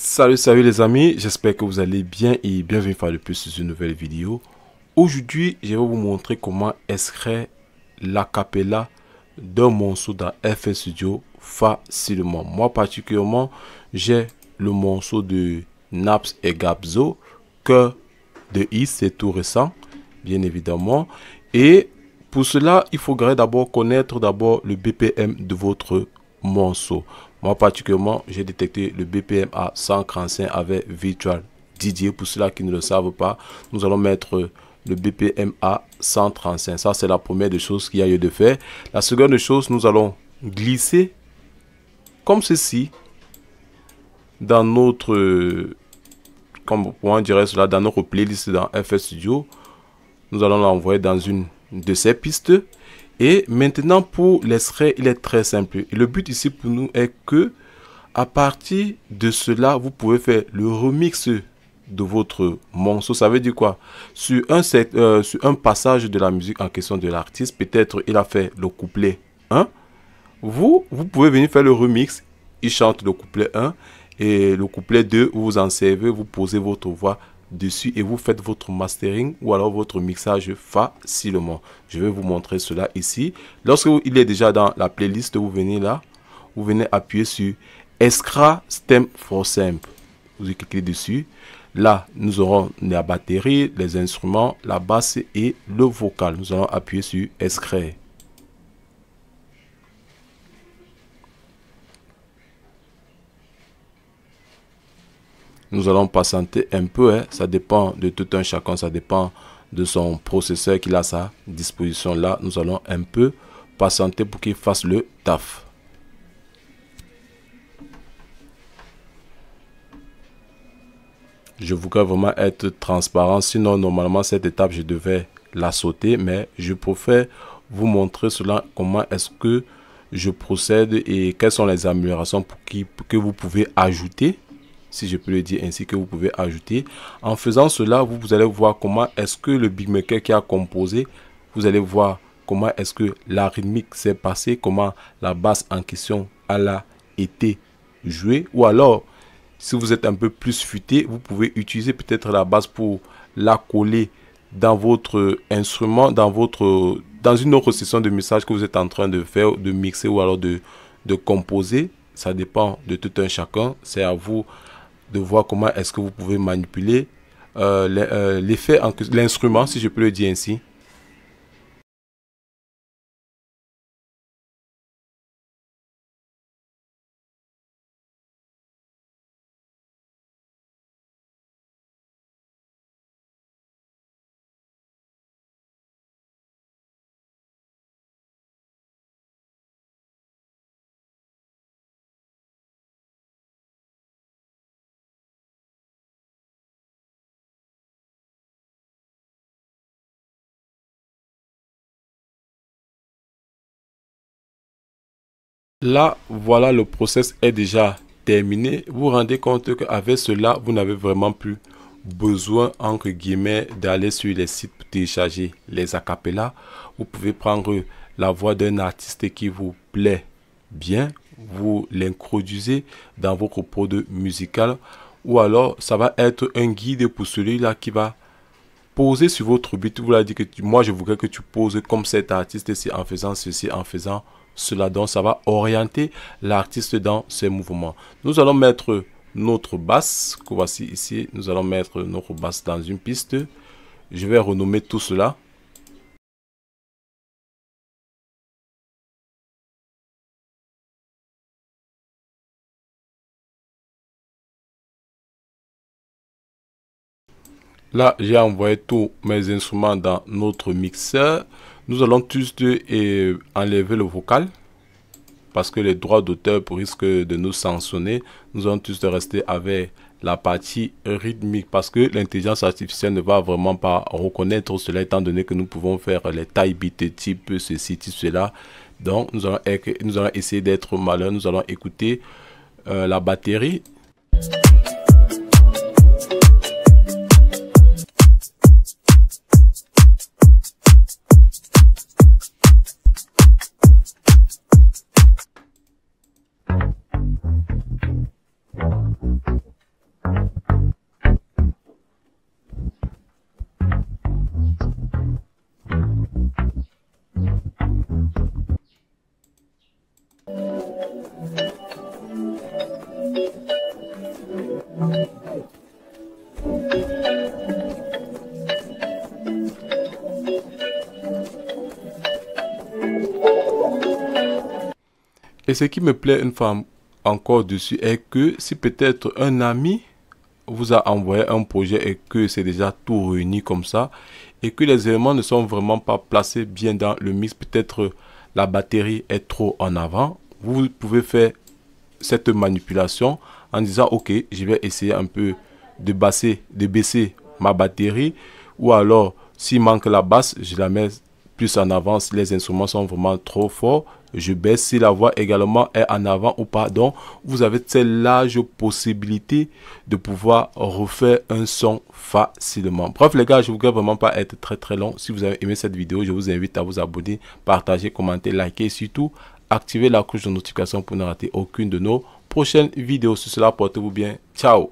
Salut, salut les amis, j'espère que vous allez bien et bienvenue faire de plus une nouvelle vidéo. Aujourd'hui, je vais vous montrer comment la capella d'un monceau dans FL Studio facilement. Moi particulièrement, j'ai le morceau de Naps et Gabzo, que de Is, c'est tout récent, bien évidemment. Et pour cela, il faudrait d'abord connaître d'abord le BPM de votre morceau. Moi particulièrement, j'ai détecté le BPM à avec Virtual Didier. Pour ceux-là qui ne le savent pas, nous allons mettre euh, le BPM à 135. Ça, c'est la première des choses qu'il y a eu de faire. La seconde chose, nous allons glisser comme ceci dans notre euh, comme on dirait cela dans notre playlist dans FS Studio. Nous allons l'envoyer dans une de ces pistes. Et maintenant, pour les il est très simple. le but ici pour nous est que, à partir de cela, vous pouvez faire le remix de votre monceau Ça veut dire quoi sur un, euh, sur un passage de la musique en question de l'artiste, peut-être il a fait le couplet 1. Vous, vous pouvez venir faire le remix. Il chante le couplet 1 et le couplet 2, vous vous en servez, vous posez votre voix dessus et vous faites votre mastering ou alors votre mixage facilement. Je vais vous montrer cela ici. Lorsque il est déjà dans la playlist, vous venez là, vous venez appuyer sur escra Stem for Simple. Vous cliquez dessus. Là, nous aurons la batterie, les instruments, la basse et le vocal. Nous allons appuyer sur escra Nous allons patienter un peu. Hein. Ça dépend de tout un chacun. Ça dépend de son processeur qu'il a à sa disposition. Là, nous allons un peu patienter pour qu'il fasse le taf. Je voudrais vraiment être transparent. Sinon, normalement, cette étape, je devais la sauter. Mais je préfère vous montrer cela, comment est-ce que je procède et quelles sont les améliorations pour qui, que vous pouvez ajouter si je peux le dire ainsi, que vous pouvez ajouter. En faisant cela, vous, allez voir comment est-ce que le Big Maker qui a composé, vous allez voir comment est-ce que la rythmique s'est passée, comment la basse en question elle a été jouée. Ou alors, si vous êtes un peu plus futé, vous pouvez utiliser peut-être la basse pour la coller dans votre instrument, dans, votre, dans une autre session de message que vous êtes en train de faire, de mixer ou alors de, de composer. Ça dépend de tout un chacun. C'est à vous de voir comment est-ce que vous pouvez manipuler euh, euh, l'effet, l'instrument, si je peux le dire ainsi, Là, voilà, le process est déjà terminé. Vous vous rendez compte qu'avec cela, vous n'avez vraiment plus besoin, entre guillemets, d'aller sur les sites pour télécharger les acapellas. Vous pouvez prendre la voix d'un artiste qui vous plaît bien, vous l'introduisez dans vos propos musical ou alors ça va être un guide pour celui-là qui va poser sur votre but Vous l'avez dit que moi je voudrais que tu poses comme cet artiste en faisant ceci, en faisant cela. Donc ça va orienter l'artiste dans ses mouvements. Nous allons mettre notre basse, que voici ici. Nous allons mettre notre basse dans une piste. Je vais renommer tout cela. Là, j'ai envoyé tous mes instruments dans notre mixeur. Nous allons tous deux euh, enlever le vocal parce que les droits d'auteur risquent de nous sanctionner. Nous allons tous deux rester avec la partie rythmique parce que l'intelligence artificielle ne va vraiment pas reconnaître cela étant donné que nous pouvons faire les tailles bits type ceci, type cela. Donc nous allons, nous allons essayer d'être malin, nous allons écouter euh, la batterie. Et ce qui me plaît une femme encore dessus est que si peut-être un ami vous a envoyé un projet et que c'est déjà tout réuni comme ça et que les éléments ne sont vraiment pas placés bien dans le mix, peut-être la batterie est trop en avant, vous pouvez faire cette manipulation en disant ok je vais essayer un peu de baisser, de baisser ma batterie ou alors s'il manque la basse je la mets plus en avant si les instruments sont vraiment trop forts. Je baisse si la voix également est en avant ou pas. Donc, vous avez cette large possibilité de pouvoir refaire un son facilement. Bref, les gars, je vous voudrais vraiment pas être très très long. Si vous avez aimé cette vidéo, je vous invite à vous abonner, partager, commenter, liker et surtout activer la couche de notification pour ne rater aucune de nos prochaines vidéos. Sur cela, portez-vous bien. Ciao